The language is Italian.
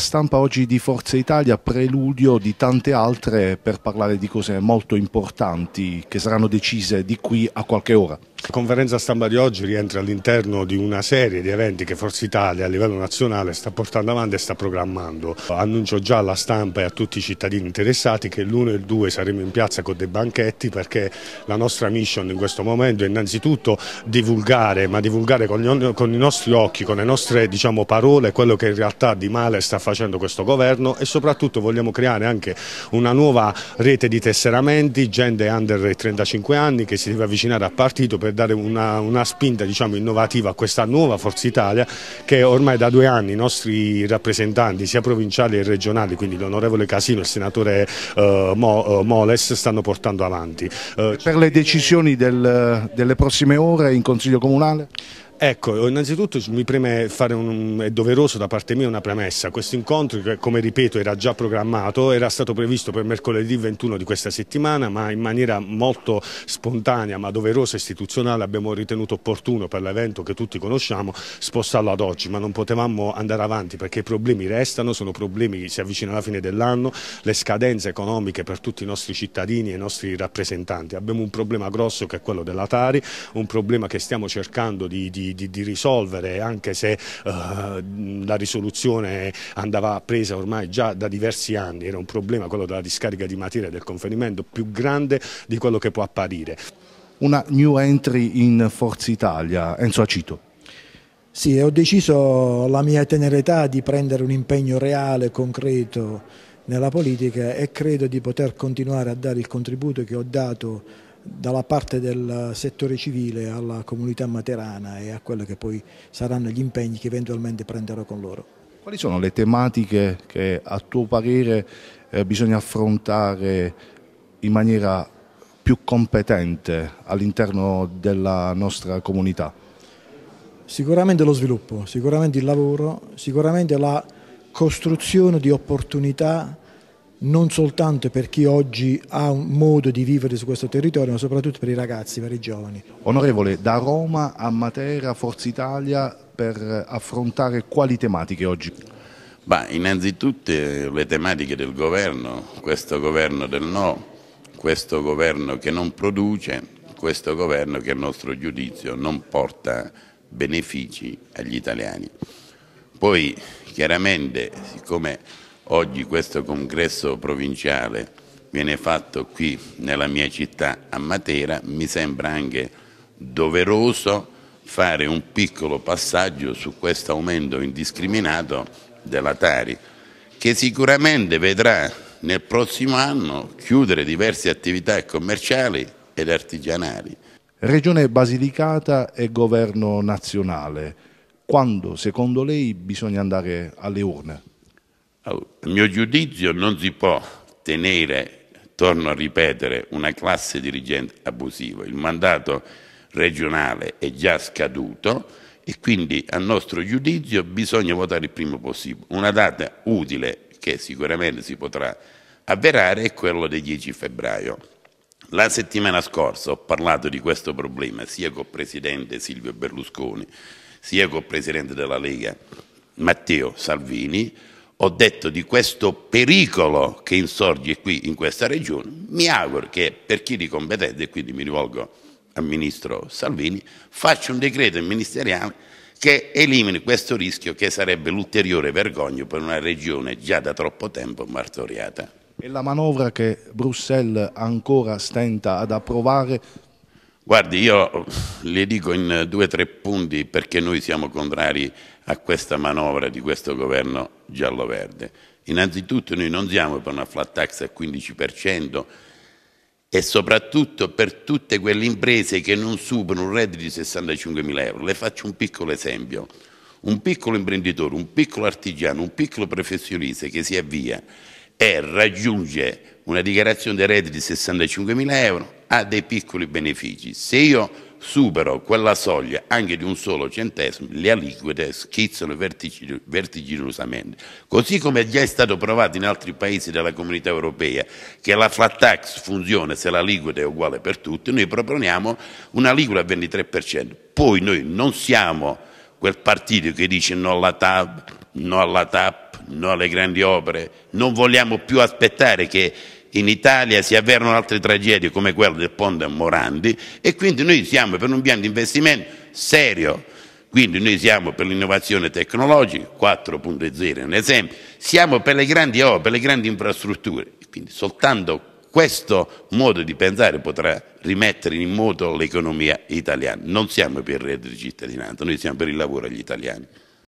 stampa oggi di Forza Italia, preludio di tante altre per parlare di cose molto importanti che saranno decise di qui a qualche ora. La conferenza stampa di oggi rientra all'interno di una serie di eventi che Forza Italia a livello nazionale sta portando avanti e sta programmando. Annuncio già alla stampa e a tutti i cittadini interessati che l'1 e il 2 saremo in piazza con dei banchetti perché la nostra mission in questo momento è innanzitutto divulgare, ma divulgare con, gli, con i nostri occhi, con le nostre diciamo, parole quello che in realtà di male sta facendo facendo questo governo e soprattutto vogliamo creare anche una nuova rete di tesseramenti, gente under 35 anni che si deve avvicinare al partito per dare una, una spinta diciamo, innovativa a questa nuova Forza Italia che ormai da due anni i nostri rappresentanti sia provinciali che regionali, quindi l'onorevole Casino e il senatore eh, Mo, eh, Moles stanno portando avanti. Eh, per le decisioni del, delle prossime ore in Consiglio Comunale? Ecco, innanzitutto mi preme fare un, è doveroso da parte mia una premessa. Questo incontro, come ripeto era già programmato, era stato previsto per mercoledì 21 di questa settimana, ma in maniera molto spontanea, ma doverosa e istituzionale abbiamo ritenuto opportuno per l'evento che tutti conosciamo spostarlo ad oggi, ma non potevamo andare avanti perché i problemi restano, sono problemi che si avvicinano alla fine dell'anno, le scadenze economiche per tutti i nostri cittadini e i nostri rappresentanti. Abbiamo un problema grosso che è quello della Tari, un problema che stiamo cercando di, di di, di, risolvere, anche se uh, la risoluzione andava presa ormai già da diversi anni, era un problema quello della discarica di materia del conferimento più grande di quello che può apparire. Una new entry in Forza Italia, Enzo Acito. Sì, ho deciso la mia tenera età di prendere un impegno reale, concreto nella politica e credo di poter continuare a dare il contributo che ho dato dalla parte del settore civile alla comunità materana e a quelli che poi saranno gli impegni che eventualmente prenderò con loro. Quali sono le tematiche che a tuo parere eh, bisogna affrontare in maniera più competente all'interno della nostra comunità? Sicuramente lo sviluppo, sicuramente il lavoro, sicuramente la costruzione di opportunità non soltanto per chi oggi ha un modo di vivere su questo territorio, ma soprattutto per i ragazzi, per i giovani. Onorevole, da Roma a Matera, Forza Italia, per affrontare quali tematiche oggi? Bah, innanzitutto eh, le tematiche del governo, questo governo del no, questo governo che non produce, questo governo che a nostro giudizio non porta benefici agli italiani. Poi chiaramente, siccome Oggi questo congresso provinciale viene fatto qui nella mia città a Matera, mi sembra anche doveroso fare un piccolo passaggio su questo aumento indiscriminato della Tari, che sicuramente vedrà nel prossimo anno chiudere diverse attività commerciali ed artigianali. Regione Basilicata e governo nazionale, quando secondo lei bisogna andare alle urne? A mio giudizio non si può tenere, torno a ripetere, una classe dirigente abusiva. Il mandato regionale è già scaduto e quindi a nostro giudizio bisogna votare il primo possibile. Una data utile che sicuramente si potrà avverare è quella del 10 febbraio. La settimana scorsa ho parlato di questo problema sia col presidente Silvio Berlusconi, sia col presidente della Lega Matteo Salvini ho detto di questo pericolo che insorge qui in questa regione, mi auguro che per chi di competente, e quindi mi rivolgo al Ministro Salvini, faccia un decreto ministeriale che elimini questo rischio che sarebbe l'ulteriore vergogna per una regione già da troppo tempo martoriata. E la manovra che Bruxelles ancora stenta ad approvare? Guardi, io le dico in due o tre punti perché noi siamo contrari a questa manovra di questo governo giallo-verde. Innanzitutto noi non siamo per una flat tax al 15% e soprattutto per tutte quelle imprese che non superano un reddito di 65 mila euro. Le faccio un piccolo esempio. Un piccolo imprenditore, un piccolo artigiano, un piccolo professionista che si avvia e raggiunge una dichiarazione di reddito di 65 mila euro ha dei piccoli benefici. Se io superano quella soglia anche di un solo centesimo, le aliquote schizzano vertiginosamente. Così come è già stato provato in altri paesi della comunità europea che la flat tax funziona se l'aliquota è uguale per tutti, noi proponiamo un'aliquota al 23%. Poi noi non siamo quel partito che dice no alla TAP, no alla TAP, no alle grandi opere, non vogliamo più aspettare che in Italia si avverano altre tragedie come quella del Ponte Morandi e quindi noi siamo per un piano di investimento serio. Quindi noi siamo per l'innovazione tecnologica, 4.0 è un esempio, siamo per le grandi opere, le grandi infrastrutture. Quindi soltanto questo modo di pensare potrà rimettere in moto l'economia italiana. Non siamo per il reddito di cittadinanza, noi siamo per il lavoro agli italiani.